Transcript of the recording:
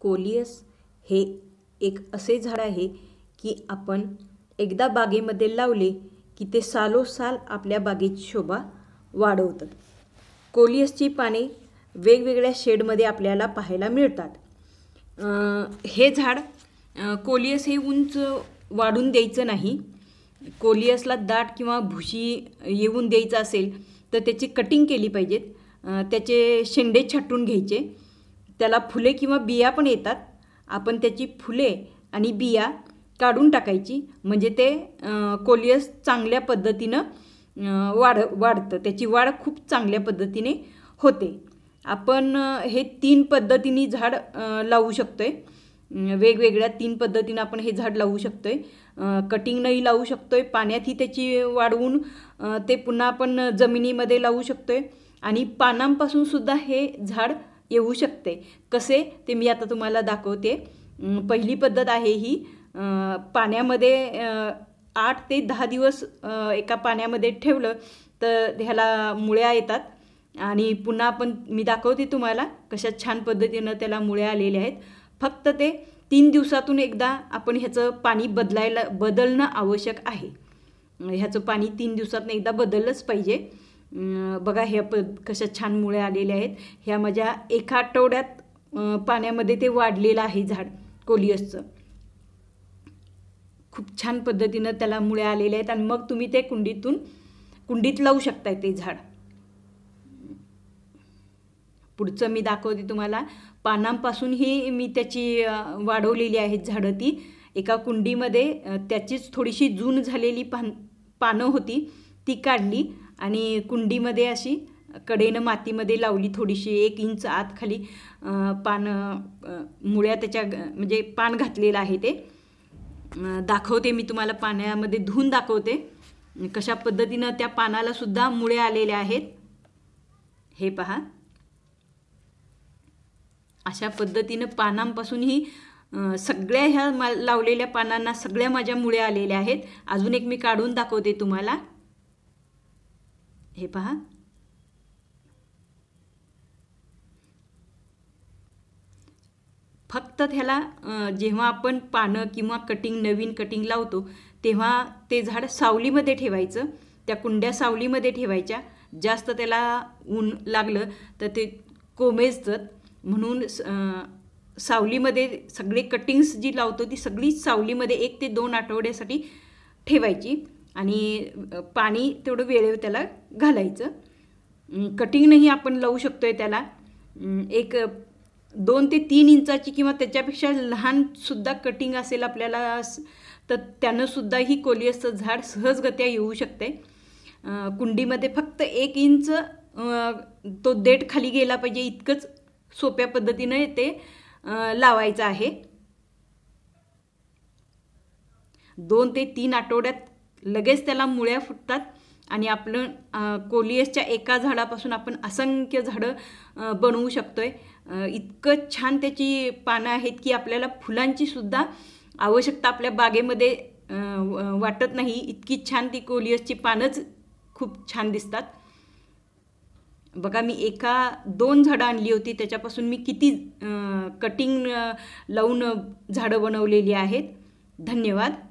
coleus हे एक असे झाड आहे की आपण एकदा बागेमध्ये लावले की ते सालोसाल आपल्या बागेची शोभा वाढवतं कोलियसची पाने वेगवेगळ्या शेडमध्ये आपल्याला पाहायला मिळतात हे झाड कोलियस हे उंच वाढून द्यायचं नाही कोलियसला दाट किंवा भुशी येऊन द्यायचं असेल तर त्याची कटिंग केली पाहिजेत त्याचे शेंडे छाटून घ्यायचे त्याला फुले किंवा बिया पण येतात आपण त्याची फुले आणि बिया काढून टाकायची म्हणजे ते कोलियस चांगल्या पद्धतीनं वाढ वाढतं त्याची वाढ खूप चांगल्या पद्धतीने होते आपण हे तीन पद्धतीने झाड लावू शकतो आहे वेगवेगळ्या तीन पद्धतीनं आपण हे झाड लावू शकतो आहे कटिंगनंही लावू शकतो आहे पाण्यातही त्याची वाढवून ते पुन्हा आपण जमिनीमध्ये लावू शकतो आहे आणि पानांपासूनसुद्धा हे झाड येऊ शकते कसे ते मी आता तुम्हाला दाखवते पहिली पद्धत आहे ही पाण्यामध्ये आठ ते दहा दिवस एका पाण्यामध्ये ठेवलं तर ह्याला मुळ्या येतात आणि पुन्हा आपण मी दाखवते तुम्हाला कशा छान पद्धतीनं त्याला मुळ्या आलेल्या आहेत फक्त ते तीन दिवसातून एकदा आपण ह्याचं पाणी बदलायला बदलणं आवश्यक आहे ह्याचं पाणी तीन दिवसातून एकदा बदललंच पाहिजे बघा ह्या प कशा छान मुळे आलेल्या आहेत ह्या माझ्या एका आठवड्यात पाण्यामध्ये ते वाढलेलं आहे झाड कोलियसचं खूप छान पद्धतीनं त्याला मुळे आलेले आहेत आणि मग तुम्ही ते कुंडीतून कुंडीत लावू शकताय ते झाड पुढचं मी दाखवते तुम्हाला पानांपासून ही मी त्याची वाढवलेली आहेत झाडं ती एका कुंडीमध्ये त्याचीच थोडीशी जून झालेली पान पानं होती ती काढली आणि कुंडीमध्ये अशी कडेनं मातीमध्ये लावली थोडीशी एक इंच आत खाली पानं मुळ्या त्याच्या म्हणजे पान घातलेलं आहे ते दाखवते मी तुम्हाला पाण्यामध्ये धुवून दाखवते कशा पद्धतीनं त्या पानाला सुद्धा मुळे आलेल्या आहेत हे पहा अशा पद्धतीनं पानांपासून ही सगळ्या ह्या मा लावलेल्या पानांना सगळ्या माझ्या मुळे आलेल्या आहेत अजून एक मी काढून दाखवते तुम्हाला हे पहा फक्त त्याला जेव्हा आपण पानं किंवा कटिंग नवीन कटिंग लावतो तेव्हा ते झाड सावलीमध्ये ठेवायचं त्या कुंड्या सावलीमध्ये ठेवायच्या जास्त त्याला ऊन लागलं तर ते कोमेजत म्हणून सावलीमध्ये सगळे कटिंग्स जी लावतो ती सगळी सावलीमध्ये एक ते दोन आठवड्यासाठी ठेवायची आणि पाणी तेवढं वेळेवर त्याला घालायचं कटिंगनंही आपण लावू शकतो आहे त्याला एक दोन ते तीन इंचाची किंवा त्याच्यापेक्षा लहानसुद्धा कटिंग असेल आपल्याला तर त्यानंसुद्धा ही कोलियसचं झाड सहजगत्या येऊ शकते कुंडीमध्ये फक्त एक इंच तो देठ खाली गेला पाहिजे इतकंच सोप्या पद्धतीनं ते लावायचं आहे दोन ते तीन आठवड्यात लगेच त्याला मुळ्या फुटतात आणि आपलं कोलियसच्या एका झाडापासून आपण असंख्य झाडं बनवू शकतो आहे इतकं छान त्याची पानं आहेत की आपल्याला फुलांची सुद्धा आवश्यकता आपल्या बागेमध्ये वाटत नाही इतकी छान ती कोलियसची पानंच खूप छान दिसतात बघा मी एका दोन झाडं आणली होती त्याच्यापासून मी किती कटिंग लावून झाडं बनवलेली आहेत धन्यवाद